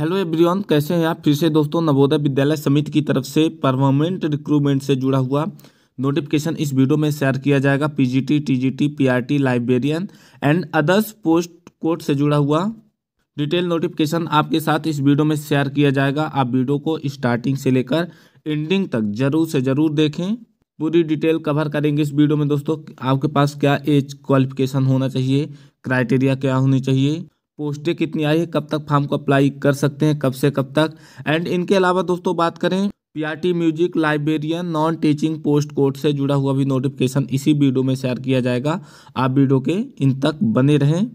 hello everyone कैसे हैं आप फिर से दोस्तों नवोदय विद्यालय समिति की तरफ से परमानेंट रिक्रूटमेंट से जुड़ा हुआ नोटिफिकेशन इस वीडियो में शेयर किया जाएगा PGT TGT PRT librarian and others post code से जुड़ा हुआ डिटेल नोटिफिकेशन आपके साथ इस वीडियो में शेयर किया जाएगा आप वीडियो को स्टार्टिंग से लेकर एंडिंग तक जरूर से ज़रूर देखें पूरी डिटेल कवर करेंगे इस वीडियो में दोस्तों आपके पास क्या एज क्वालिफिकेशन होना चाहिए क्राइटेरिया क्या होनी चाहिए पोस्टें कितनी आई है कब तक फॉर्म को अप्लाई कर सकते हैं कब से कब तक एंड इनके अलावा दोस्तों बात करें PRT music librarian non teaching post code से जुड़ा हुआ भी नोटिफिकेशन इसी वीडियो में शेयर किया जाएगा आप वीडियो के इन तक बने रहें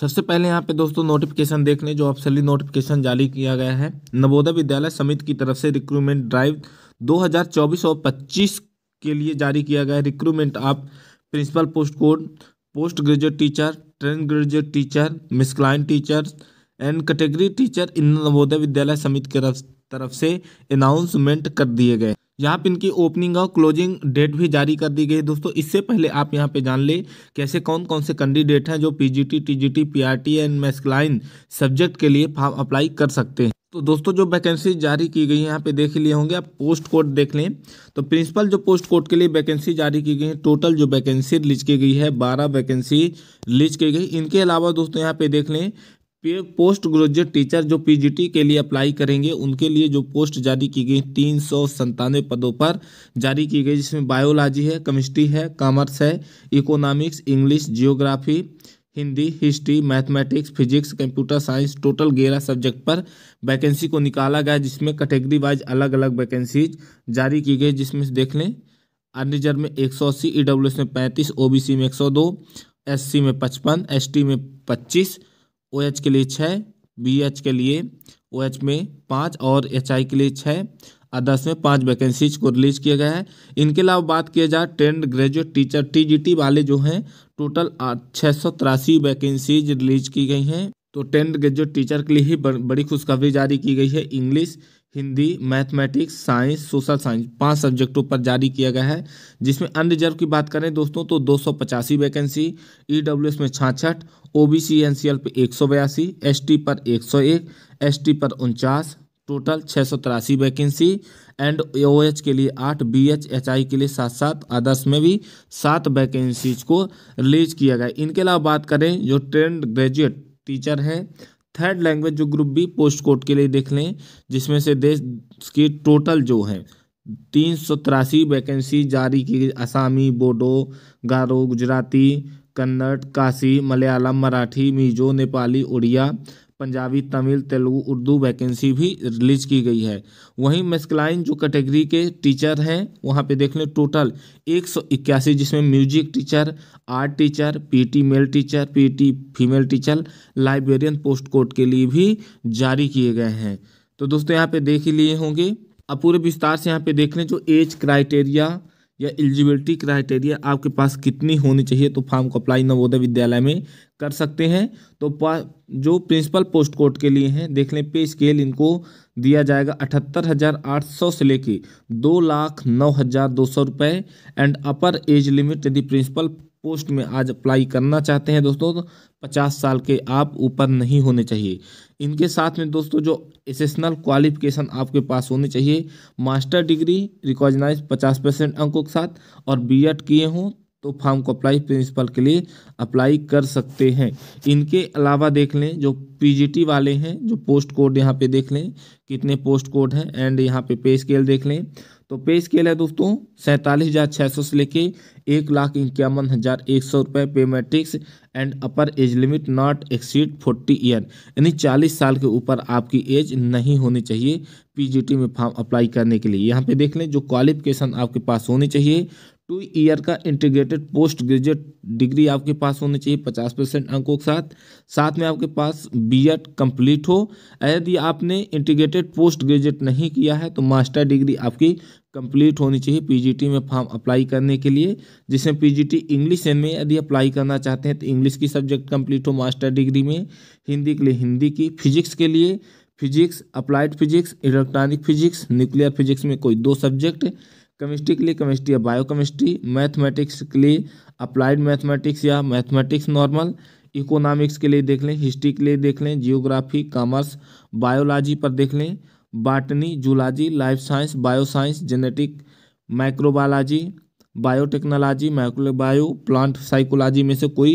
सबसे पहले यहाँ पे दोस्तों नोटिफिकेशन देख लें जो ऑफिसली नोटिफिकेशन जारी किया गया है नवोदय विद्यालय समिति की तरफ से रिक्रूटमेंट ड्राइव 2024 और 25 के लिए जारी किया गया है रिक्रूटमेंट आप principal post code post graduate teacher trained graduate teacher miscellaneous teacher and category teacher in Navodaya Vidyalaya Samiti की तरफ से अनाउंसमेंट कर दिए गए यहाँ पे इनकी ओपनिंग और क्लोजिंग डेट भी जारी कर दी गई है दोस्तों इससे पहले आप यहाँ पे जान ले कैसे कौन कौन से कैंडिडेट हैं जो PGT TGT PRT and miscellaneous subject के लिए फॉर्म अप्लाई कर सकते हैं तो दोस्तों जो वैकेंसी जारी की गई है यहाँ पे देख लिए होंगे आप पोस्ट कोड देख लें तो प्रिंसिपल जो पोस्ट कोड के लिए वैकेंसी जारी की गई है टोटल जो वैकेंसी रिलीज की गई है बारह वैकेंसी रिलीज की गई इनके अलावा दोस्तों यहाँ पे देख लें पोस्ट ग्रेजुएट टीचर जो पीजीटी के लिए अप्लाई करेंगे उनके लिए जो पोस्ट जारी की गई तीन सौ संतानवे पदों पर जारी की गई जिसमें बायोलॉजी है केमिस्ट्री है कॉमर्स है economics English geography Hindi history mathematics physics computer science total ग्यारह सब्जेक्ट पर वैकेंसी को निकाला गया जिसमें कैटेगरी वाइज अलग अलग वैकेंसीज जारी की गई जिसमें देख लें अनिजर में एक सौ अस्सी ई e में पैंतीस ओ में एक सौ दो एस में पचपन एस में पच्चीस ओ OH एच के लिए छः बी एच के लिए ओ OH एच में पाँच और एच आई के लिए छः और दस में पाँच वैकेंसीज को रिलीज किया गया है इनके अलावा बात किया जाए टेंथ ग्रेजुएट टीचर टी वाले जो हैं टोटल छः सौ तिरासी वैकेंसीज रिलीज की गई हैं तो टेंथ ग्रेजुएट टीचर के लिए ही बड़ी खुशखबरी जारी की गई है English Hindi mathematics science social science पांच सब्जेक्टों पर जारी किया गया है जिसमें अनरिजर्व की बात करें दोस्तों तो दो सौ पचासी वैकेंसी ई डब्ल्यू एस में छाछठ O B C N C L पर एक सौ बयासी एस टी पर एक सौ एक एस टी पर उनचास टोटल छः सौ तिरासी वैकेंसी एंड ओ एच के लिए आठ बी एच एच आई के लिए सात सात आदर्श में भी सात वैकेंसीज को रिलीज किया गया इनके अलावा बात करें जो ट्रेंड ग्रेजुएट टीचर हैं थर्ड लैंग्वेज जो ग्रुप बी पोस्ट कोड के लिए देख लें जिसमें से देश के टोटल जो है तीन सौ तिरासी वैकेंसी जारी की गई असामी बोडो गारो गुजराती कन्नड़ काशी मलयालम मराठी मिजो नेपाली उड़िया पंजाबी तमिल तेलुगु उर्दू वैकेंसी भी रिलीज की गई है वहीं मेस्कलाइन जो कैटेगरी के टीचर हैं वहाँ पे देख लें टोटल एक सौ इक्यासी जिसमें music teacher art teacher PT male teacher PT female teacher librarian post code के लिए भी जारी किए गए हैं तो दोस्तों यहाँ पे देख ही लिए होंगे अब पूरे विस्तार से यहाँ पे देख लें जो एज क्राइटेरिया या एलिजिबिलिटी क्राइटेरिया आपके पास कितनी होनी चाहिए तो फॉर्म को अप्लाई नवोदय विद्यालय में कर सकते हैं तो जो प्रिंसिपल पोस्ट कोड के लिए हैं देख लें पे स्केल इनको दिया जाएगा अठहत्तर हज़ार आठ सौ से लेके दो लाख नौ हज़ार दो सौ रुपये एंड अपर एज लिमिट यदि प्रिंसिपल पोस्ट में आज अप्लाई करना चाहते हैं दोस्तों तो पचास साल के आप ऊपर नहीं होने चाहिए इनके साथ में दोस्तों जो एसेशनल क्वालिफिकेशन आपके पास होने चाहिए मास्टर डिग्री रिकॉग्नाइज पचास परसेंट अंकों के साथ और बीएड किए हों तो फॉर्म को अप्लाई प्रिंसिपल के लिए अप्लाई कर सकते हैं इनके अलावा देख लें जो पीजीटी वाले हैं जो पोस्ट कोड यहाँ पे देख लें कितने पोस्ट कोड हैं एंड यहाँ पे पे स्केल देख लें तो पे स्केल है दोस्तों सैंतालीस हज़ार छः सौ से लेके एक लाख इक्यावन हज़ार एक सौ रुपये pay matrix and upper age limit not exceed forty year यानी चालीस साल के ऊपर आपकी एज नहीं होनी चाहिए पीजीटी में फॉर्म अप्लाई करने के लिए यहाँ पे देख लें जो क्वालिफिकेशन आपके पास होनी चाहिए टू ईयर का इंटीग्रेटेड पोस्ट ग्रेजुएट डिग्री आपके पास होनी चाहिए पचास परसेंट अंकों के साथ साथ में आपके पास बीएड कंप्लीट हो यदि आपने इंटीग्रेटेड पोस्ट ग्रेजुएट नहीं किया है तो मास्टर डिग्री आपकी कंप्लीट होनी चाहिए पीजीटी में फॉर्म अप्लाई करने के लिए जिसमें पीजीटी इंग्लिश में यदि अप्लाई करना चाहते हैं तो इंग्लिश की सब्जेक्ट कंप्लीट हो मास्टर डिग्री में हिंदी के लिए हिंदी की फिजिक्स के लिए physics applied physics electronic physics nuclear physics में कोई दो सब्जेक्ट केमिस्ट्री के लिए केमिस्ट्री या बायो केमिस्ट्री मैथमेटिक्स के लिए अप्लाइड मैथमेटिक्स या मैथमेटिक्स नॉर्मल इकोनॉमिक्स के लिए देख लें हिस्ट्री के लिए देख लें जियोग्राफी कॉमर्स बायोलॉजी पर देख लें botany zoology life science bio science genetic microbiology biotechnology microbio plant psychology में से कोई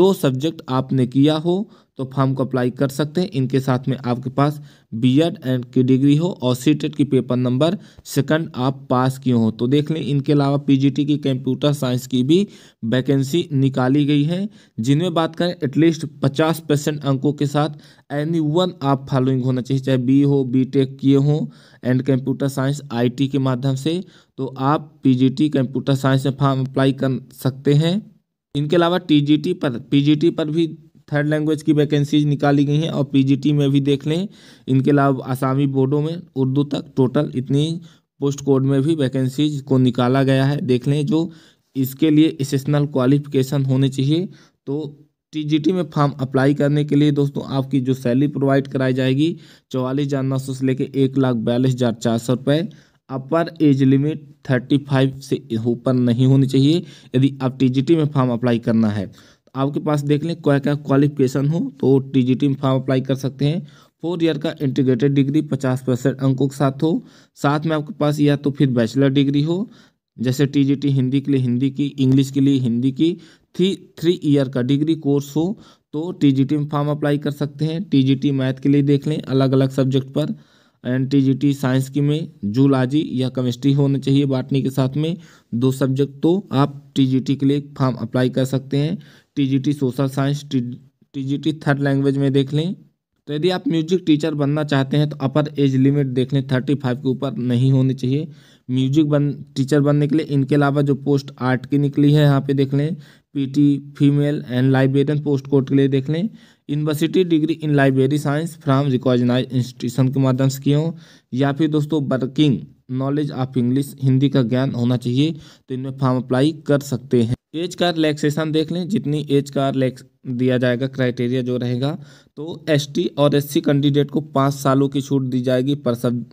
दो सब्जेक्ट आपने किया हो तो फॉर्म को अप्लाई कर सकते हैं इनके साथ में आपके पास बी एड एंड की डिग्री हो और सी टेट की पेपर नंबर सेकंड आप पास किए हो तो देख लें इनके अलावा पीजीटी की कंप्यूटर साइंस की भी वैकेंसी निकाली गई है जिनमें बात करें एटलीस्ट पचास परसेंट अंकों के साथ एनी वन आप फॉलोइंग होना चाहिए चाहे बी हो बी टेक किए हों एंड कंप्यूटर साइंस आई के माध्यम से तो आप पी कंप्यूटर साइंस में फॉर्म अप्लाई कर सकते हैं इनके अलावा टी पर पी पर भी थर्ड लैंग्वेज की वैकेंसीज निकाली गई हैं और पीजीटी में भी देख लें इनके अलावा आसामी बोर्डों में उर्दू तक टोटल इतनी पोस्ट कोड में भी वैकेंसीज को निकाला गया है देख लें जो इसके लिए इसेसनल क्वालिफिकेशन होने चाहिए तो टी में फॉर्म अप्लाई करने के लिए दोस्तों आपकी जो सैलरी प्रोवाइड कराई जाएगी चौवालीस हज़ार नौ सौ से लेकर एक लाख बयालीस हज़ार चार सौ रुपये upper age limit thirty five से ऊपर नहीं होनी चाहिए यदि आप टी में फॉर्म अप्लाई करना है आपके पास देख लें क्या क्या क्वालिफिकेशन हो तो टी में फॉर्म अप्लाई कर सकते हैं फोर ईयर का इंटीग्रेटेड डिग्री पचास परसेंट अंकों के साथ हो साथ में आपके पास या तो फिर बैचलर डिग्री हो जैसे टी हिंदी के लिए हिंदी की इंग्लिश के लिए हिंदी की थ्री थ्री ईयर का डिग्री कोर्स हो तो टी में फॉर्म अप्लाई कर सकते हैं टी मैथ के लिए देख लें अलग अलग सब्जेक्ट पर N T G T science की में जूलॉजी या केमिस्ट्री होना चाहिए बाटनी के साथ में दो सब्जेक्ट तो आप टी जी टी के लिए फॉर्म अप्लाई कर सकते हैं TGT social science TGT third language में देख लें तो यदि आप म्यूजिक टीचर बनना चाहते हैं तो अपर एज लिमिट देख लें थर्टी फाइव के ऊपर नहीं होनी चाहिए म्यूजिक बन टीचर बनने के लिए इनके अलावा जो पोस्ट आर्ट की निकली है यहाँ पे देख लें PT female and librarian post code के लिए देख लें university degree in library science from recognize institution के माध्यम से किए हों या फिर दोस्तों working knowledge of English Hindi का ज्ञान होना चाहिए तो इनमें फॉर्म अप्लाई कर सकते हैं एज का रिलैक्सेशन देख लें जितनी एज का रिलैक्स दिया जाएगा क्राइटेरिया जो रहेगा तो एसटी और एससी कैंडिडेट को पाँच सालों की छूट दी जाएगी पर सब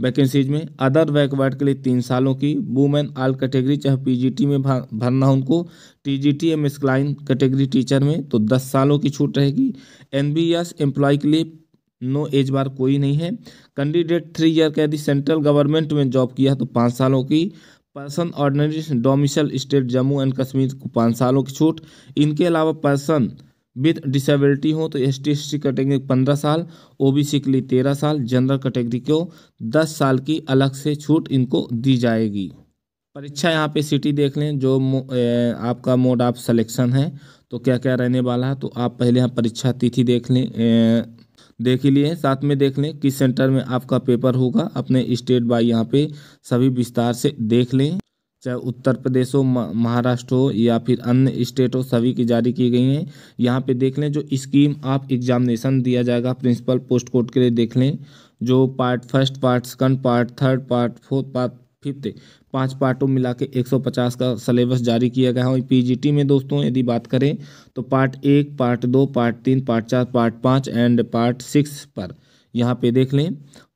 वैकेंसीज में अदर बैकवर्ड के लिए तीन सालों की वुमेन आल कैटेगरी चाहे पीजीटी में भरना हो उनको टीजीटी एम क्लाइन कैटेगरी टीचर में तो दस सालों की छूट रहेगी एस एम्प्लॉय के लिए नो एज बार कोई नहीं है कैंडिडेट थ्री ईयर का यदि सेंट्रल गवर्नमेंट में जॉब किया तो पाँच सालों की person ordinary domicile state Jammu and Kashmir को पाँच सालों की छूट इनके अलावा पर्सन विथ डिसेबिलिटी हो तो S T S C category पंद्रह साल ओ बी सी के लिए तेरह साल जनरल कैटेगरी को दस साल की अलग से छूट इनको दी जाएगी परीक्षा यहाँ पे सिटी देख लें जो ए, आपका मोड ऑफ आप सलेक्शन है तो क्या क्या रहने वाला है तो आप पहले यहाँ परीक्षा तिथि देख लें ए, देख लिए साथ में देख लें किस सेंटर में आपका पेपर होगा अपने स्टेट बाई यहाँ पे सभी विस्तार से देख लें चाहे उत्तर प्रदेश हो महाराष्ट्र हो या फिर अन्य स्टेट हो सभी की जारी की गई हैं यहाँ पे देख लें जो स्कीम आप एग्जामिनेशन दिया जाएगा प्रिंसिपल पोस्ट कोड के लिए देख लें जो part first part second part third part fourth part fifth पांच पार्टों में मिला के एक का सलेबस जारी किया गया है और पीजीटी में दोस्तों यदि बात करें तो पार्ट एक पार्ट दो पार्ट तीन पार्ट चार पार्ट पाँच एंड पार्ट सिक्स पर यहाँ पे देख लें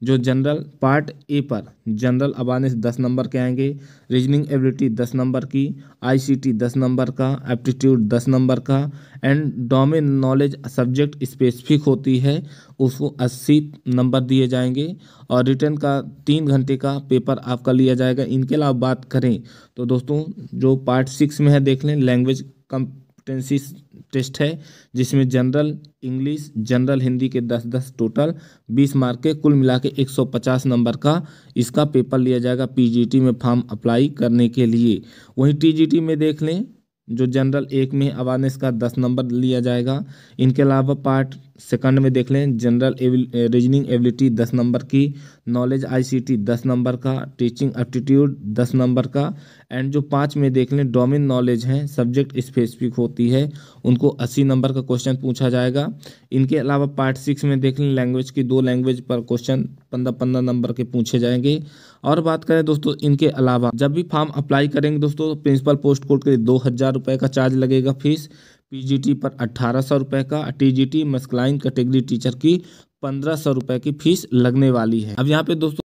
जो जनरल पार्ट ए पर जनरल अवानिस दस नंबर के आएंगे रीजनिंग एबिलिटी दस नंबर की आईसीटी दस नंबर का एप्टीट्यूड दस नंबर का and domain knowledge subject specific होती है उसको अस्सी नंबर दिए जाएंगे और रिटर्न का तीन घंटे का पेपर आपका लिया जाएगा इनके अलावा बात करें तो दोस्तों जो पार्ट सिक्स में है देख लें लैंग्वेज कॉम्पिटेंसी टेस्ट है जिसमें जनरल इंग्लिश जनरल हिंदी के दस दस टोटल बीस मार्क के कुल मिला के एक सौ पचास नंबर का इसका पेपर लिया जाएगा पीजीटी में फॉर्म अप्लाई करने के लिए वहीं टीजीटी में देख लें जो जनरल एक में अवानस का दस नंबर लिया जाएगा इनके अलावा पार्ट सेकंड में देख लें जनरल रीजनिंग एबिलिटी दस नंबर की नॉलेज आईसीटी दस नंबर का टीचिंग एप्टीट्यूड दस नंबर का एंड जो पाँच में देख लें डोमिन नॉलेज है सब्जेक्ट स्पेसिफिक होती है उनको अस्सी नंबर का क्वेश्चन पूछा जाएगा इनके अलावा पार्ट सिक्स में देख लें लैंग्वेज की दो लैंग्वेज पर क्वेश्चन पंद्रह पंद्रह नंबर के पूछे जाएंगे और बात करें दोस्तों इनके अलावा जब भी फॉर्म अप्लाई करेंगे दोस्तों प्रिंसिपल पोस्ट कोड के लिए दो हज़ार रुपये का चार्ज लगेगा फीस पीजीटी पर अट्ठारह सौ रुपये का टीजीटी मस्कलाइन कैटेगरी टीचर की पंद्रह सौ रुपये की फीस लगने वाली है अब यहाँ पे दोस्तों